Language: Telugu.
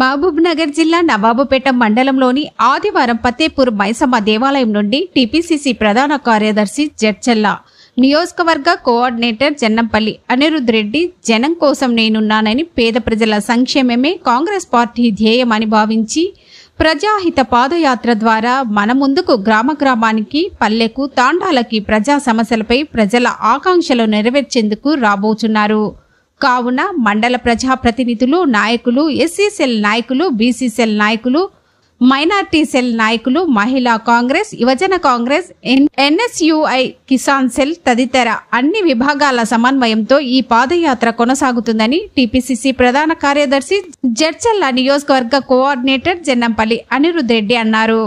మహబూబ్ నగర్ జిల్లా నవాబుపేట మండలంలోని ఆదివారం ఫతేపూర్ మైసమ్మ దేవాలయం నుండి టీపీసీసీ ప్రధాన కార్యదర్శి జడ్చెల్ల నియోజకవర్గ కోఆర్డినేటర్ జన్నంపల్లి అనిరుద్ రెడ్డి జనం కోసం నేనున్నానని పేద ప్రజల సంక్షేమమే కాంగ్రెస్ పార్టీ ధ్యేయమని భావించి ప్రజాహిత పాదయాత్ర ద్వారా మన ముందుకు గ్రామ గ్రామానికి పల్లెకు తాండాలకి ప్రజా సమస్యలపై ప్రజల ఆకాంక్షలు నెరవేర్చేందుకు రాబోతున్నారు కావున మండల ప్రజాప్రతినిధులు నాయకులు ఎస్సీ సెల్ నాయకులు బీసీ సెల్ నాయకులు మైనార్టీ సెల్ నాయకులు మహిళా కాంగ్రెస్ యువజన కాంగ్రెస్ ఎన్ఎస్యుఐ కిసాన్ సెల్ తదితర అన్ని విభాగాల సమన్వయంతో ఈ పాదయాత్ర కొనసాగుతుందని టీపీసీసీ ప్రధాన కార్యదర్శి జడ్చల్ల నియోజకవర్గ కోఆర్డినేటర్ జన్నంపల్లి అనిరుద్ రెడ్డి అన్నారు